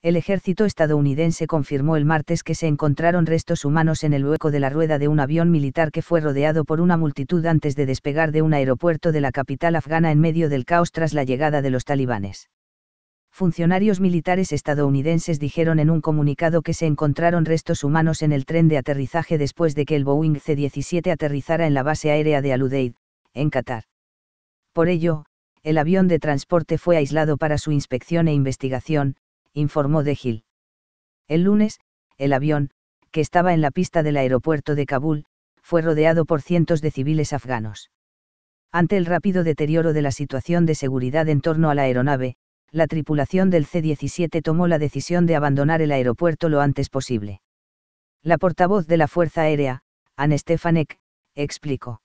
El ejército estadounidense confirmó el martes que se encontraron restos humanos en el hueco de la rueda de un avión militar que fue rodeado por una multitud antes de despegar de un aeropuerto de la capital afgana en medio del caos tras la llegada de los talibanes funcionarios militares estadounidenses dijeron en un comunicado que se encontraron restos humanos en el tren de aterrizaje después de que el Boeing C-17 aterrizara en la base aérea de Al-Udeid, en Qatar. Por ello, el avión de transporte fue aislado para su inspección e investigación, informó De Gil. El lunes, el avión, que estaba en la pista del aeropuerto de Kabul, fue rodeado por cientos de civiles afganos. Ante el rápido deterioro de la situación de seguridad en torno a la aeronave, la tripulación del C-17 tomó la decisión de abandonar el aeropuerto lo antes posible. La portavoz de la Fuerza Aérea, Anne Stefanek, explicó.